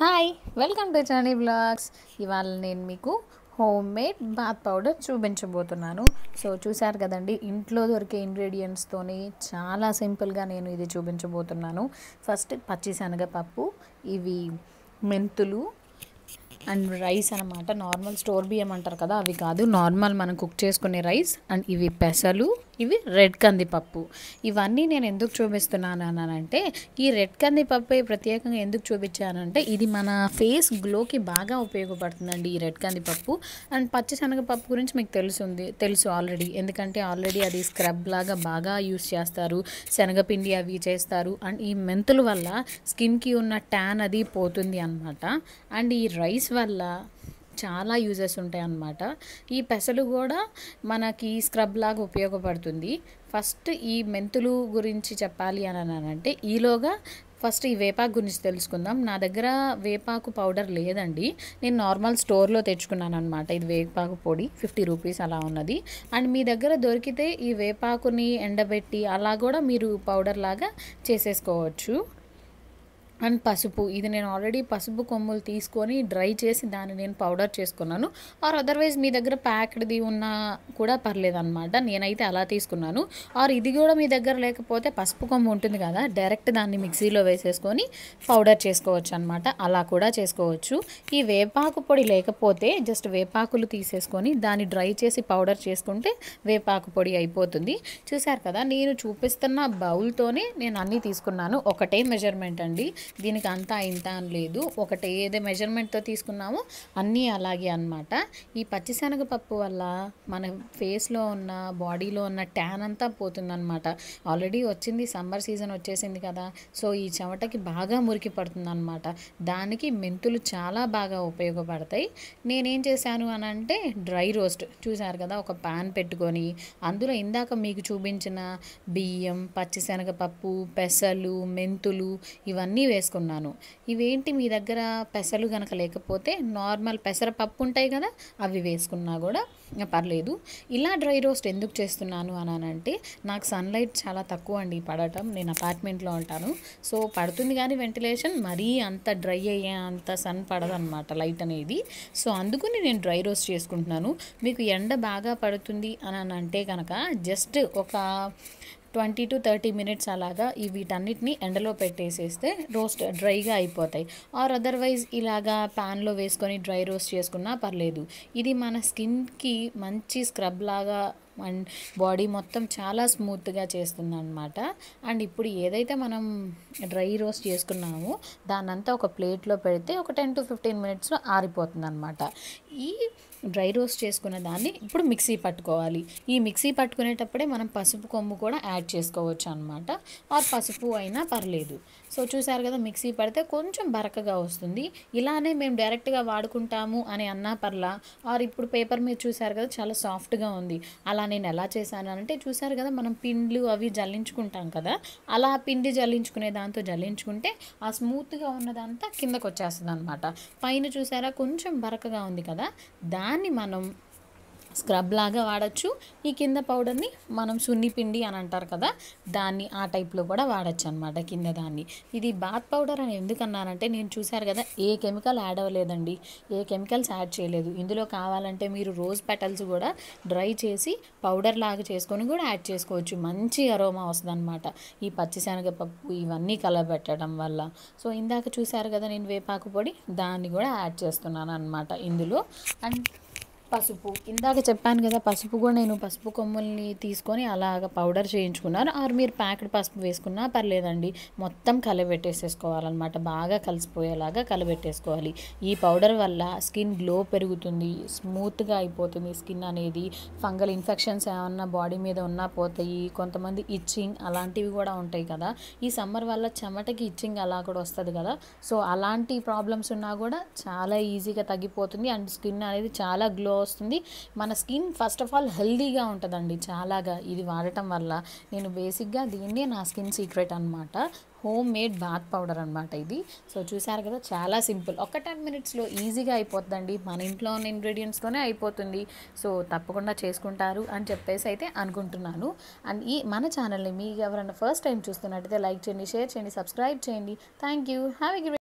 hi welcome to Chani blogs ఇవాళ నేను మీకు హోమ్ మేడ్ బాత్ పౌడర్ చూపించబోతున్నాను సో చూశారు కదండి ఇంట్లో దొరికే ఇంగ్రీడియంట్స్తోని చాలా సింపుల్గా నేను ఇది చూపించబోతున్నాను ఫస్ట్ పచ్చిశనగపప్పు ఇవి మెంతులు అండ్ రైస్ అనమాట నార్మల్ స్టోర్ బియ్యం అంటారు కదా అవి కాదు నార్మల్ మనం కుక్ చేసుకునే రైస్ అండ్ ఇవి పెసలు ఇవి రెడ్ కందిపప్పు ఇవన్నీ నేను ఎందుకు చూపిస్తున్నాను అనంటే ఈ రెడ్ కందిపప్పు ప్రత్యేకంగా ఎందుకు చూపించానంటే ఇది మన ఫేస్ గ్లోకి బాగా ఉపయోగపడుతుందండి ఈ రెడ్ కందిపప్పు అండ్ పచ్చిశనగపప్పు గురించి మీకు తెలుసుంది తెలుసు ఆల్రెడీ ఎందుకంటే ఆల్రెడీ అది స్క్రబ్ లాగా బాగా యూస్ చేస్తారు శనగపిండి అవి చేస్తారు అండ్ ఈ మెంతుల వల్ల స్కిన్కి ఉన్న ట్యాన్ అది పోతుంది అనమాట అండ్ ఈ రైస్ దీనివల్ల చాలా యూజెస్ ఉంటాయి అన్నమాట ఈ పెసలు కూడా మనకి స్క్రబ్ లాగా ఉపయోగపడుతుంది ఫస్ట్ ఈ మెంతులు గురించి చెప్పాలి అని అంటే ఈలోగా ఫస్ట్ ఈ వేపాకు గురించి తెలుసుకుందాం నా దగ్గర వేపాకు పౌడర్ లేదండి నేను నార్మల్ స్టోర్లో తెచ్చుకున్నాను అనమాట ఇది వేపాకు పొడి ఫిఫ్టీ రూపీస్ అలా ఉన్నది అండ్ మీ దగ్గర దొరికితే ఈ వేపాకుని ఎండబెట్టి అలా కూడా మీరు పౌడర్ లాగా చేసేసుకోవచ్చు అండ్ పసుపు ఇది నేను ఆల్రెడీ పసుపు కొమ్ములు తీసుకొని డ్రై చేసి దాన్ని నేను పౌడర్ చేసుకున్నాను ఆర్ అదర్వైజ్ మీ దగ్గర ప్యాక్డ్ది ఉన్నా కూడా పర్లేదన్నమాట నేనైతే అలా తీసుకున్నాను ఆర్ ఇది కూడా మీ దగ్గర లేకపోతే పసుపు కొమ్ము ఉంటుంది కదా డైరెక్ట్ దాన్ని మిక్సీలో వేసేసుకొని పౌడర్ చేసుకోవచ్చు అనమాట అలా కూడా చేసుకోవచ్చు ఈ వేపాకు పొడి లేకపోతే జస్ట్ వేపాకులు తీసేసుకొని దాన్ని డ్రై చేసి పౌడర్ చేసుకుంటే వేపాకు పొడి అయిపోతుంది చూసారు కదా నేను చూపిస్తున్న బౌల్తోనే నేను అన్నీ తీసుకున్నాను ఒకటే మెజర్మెంట్ అండి దీనికి అంతా ఇంత అని లేదు ఒకటి ఏదో మెజర్మెంట్తో తీసుకున్నామో అన్నీ అలాగే అనమాట ఈ పచ్చిశనగపప్పు వల్ల మన ఫేస్లో ఉన్న బాడీలో ఉన్న ట్యాన్ అంతా పోతుందన్నమాట ఆల్రెడీ వచ్చింది సమ్మర్ సీజన్ వచ్చేసింది కదా సో ఈ చెమటకి బాగా మురికి పడుతుందన్నమాట దానికి మెంతులు చాలా బాగా ఉపయోగపడతాయి నేనేం చేశాను అని అంటే డ్రై రోస్ట్ చూశారు కదా ఒక పాన్ పెట్టుకొని అందులో ఇందాక మీకు చూపించిన బియ్యం పచ్చిశనగపప్పు పెసలు మెంతులు ఇవన్నీ వేసుకున్నాను ఇవేంటి మీ దగ్గర పెసలు కనుక లేకపోతే నార్మల్ పెసరపప్పు ఉంటాయి కదా అవి వేసుకున్నా కూడా పర్లేదు ఇలా డ్రై రోస్ట్ ఎందుకు చేస్తున్నాను అని అంటే నాకు సన్లైట్ చాలా తక్కువ అండి పడటం నేను అపార్ట్మెంట్లో ఉంటాను సో పడుతుంది కానీ వెంటిలేషన్ మరీ అంత డ్రై అయ్యే అంత సన్ పడదనమాట లైట్ అనేది సో అందుకని నేను డ్రై రోస్ట్ చేసుకుంటున్నాను మీకు ఎండ బాగా పడుతుంది అని అంటే కనుక జస్ట్ ఒక ట్వంటీ టు థర్టీ మినిట్స్ అలాగా ఈ వీటన్నిటిని ఎండలో పెట్టేసేస్తే రోస్ట్ డ్రైగా అయిపోతాయి ఆర్ అదర్వైజ్ ఇలాగా ప్యాన్లో వేసుకొని డ్రై రోస్ట్ చేసుకున్నా పర్లేదు ఇది మన స్కిన్కి మంచి స్క్రబ్ లాగా అండ్ బాడీ మొత్తం చాలా స్మూత్గా చేస్తుంది అనమాట అండ్ ఇప్పుడు ఏదైతే మనం డ్రై రోస్ట్ చేసుకున్నామో దాన్నంతా ఒక ప్లేట్లో పెడితే ఒక టెన్ టు ఫిఫ్టీన్ మినిట్స్లో ఆరిపోతుంది అనమాట ఈ డ్రై రోస్ట్ చేసుకున్న దాన్ని ఇప్పుడు మిక్సీ పట్టుకోవాలి ఈ మిక్సీ పట్టుకునేటప్పుడే మనం పసుపు కొమ్ము కూడా యాడ్ చేసుకోవచ్చు అనమాట ఆర్ పసుపు అయినా పర్లేదు సో చూసారు కదా మిక్సీ పడితే కొంచెం బరకగా వస్తుంది ఇలానే మేము డైరెక్ట్గా వాడుకుంటాము అని అన్నా పర్లా ఆర్ ఇప్పుడు పేపర్ మీద చూసారు కదా చాలా సాఫ్ట్గా ఉంది అలా నేను ఎలా చేశాను అంటే చూసారు కదా మనం పిండ్లు అవి జల్లించుకుంటాం కదా అలా పిండి జల్లించుకునే దాంతో జల్లించుకుంటే ఆ స్మూత్గా ఉన్నదంతా కిందకు వచ్చేస్తుంది అనమాట పైన చూసారా కొంచెం బరకగా ఉంది కదా దా animanum స్క్రబ్ లాగా వాడచ్చు ఈ కింద పౌడర్ని మనం సున్ని పిండి అని అంటారు కదా దాన్ని ఆ టైప్లో కూడా వాడచ్చు అనమాట కింద దాన్ని ఇది బాత్ పౌడర్ అని ఎందుకన్నానంటే నేను చూశారు కదా ఏ కెమికల్ యాడ్ అవ్వలేదండి ఏ కెమికల్స్ యాడ్ చేయలేదు ఇందులో కావాలంటే మీరు రోజ్ పెటల్స్ కూడా డ్రై చేసి పౌడర్ లాగా చేసుకొని కూడా యాడ్ చేసుకోవచ్చు మంచి అరోమా వస్తుందన్నమాట ఈ పచ్చిశనగపప్పు ఇవన్నీ కలబెట్టడం వల్ల సో ఇందాక చూశారు కదా నేను వేపాకు పొడి దాన్ని కూడా యాడ్ చేస్తున్నాను అనమాట ఇందులో అండ్ పసుపు ఇందాక చెప్పాను కదా పసుపు కూడా నేను పసుపు కొమ్ముల్ని తీసుకొని అలాగ పౌడర్ చేయించుకున్నారు ఆరు మీరు ప్యాకెట్ పసుపు వేసుకున్నా పర్లేదండి మొత్తం కలబెట్టేసేసుకోవాలన్నమాట బాగా కలిసిపోయేలాగా కలబెట్టేసుకోవాలి ఈ పౌడర్ వల్ల స్కిన్ గ్లో పెరుగుతుంది స్మూత్గా అయిపోతుంది స్కిన్ అనేది ఫంగల్ ఇన్ఫెక్షన్స్ ఏమన్నా బాడీ మీద ఉన్నా పోతాయి కొంతమంది ఇచ్చింగ్ అలాంటివి కూడా ఉంటాయి కదా ఈ సమ్మర్ వల్ల చెమటకి ఇచ్చింగ్ అలా కూడా వస్తుంది కదా సో అలాంటి ప్రాబ్లమ్స్ ఉన్నా కూడా చాలా ఈజీగా తగ్గిపోతుంది అండ్ స్కిన్ అనేది చాలా గ్లో వస్తుంది మన స్కిన్ ఫస్ట్ ఆఫ్ ఆల్ హెల్దీగా ఉంటుందండి చాలాగా ఇది వాడటం వల్ల నేను బేసిక్గా దీన్నే నా స్కిన్ సీక్రెట్ అనమాట హోమ్ మేడ్ బాత్ పౌడర్ అనమాట ఇది సో చూసారు కదా చాలా సింపుల్ ఒక టెన్ మినిట్స్లో ఈజీగా అయిపోతుందండి మన ఇంట్లో ఉన్న ఇంగ్రీడియంట్స్తోనే అయిపోతుంది సో తప్పకుండా చేసుకుంటారు అని చెప్పేసి అయితే అనుకుంటున్నాను అండ్ ఈ మన ఛానల్ని మీకు ఎవరైనా ఫస్ట్ టైం చూస్తున్నట్టయితే లైక్ చేయండి షేర్ చేయండి సబ్స్క్రైబ్ చేయండి థ్యాంక్ యూ హ్యావ్ ఎ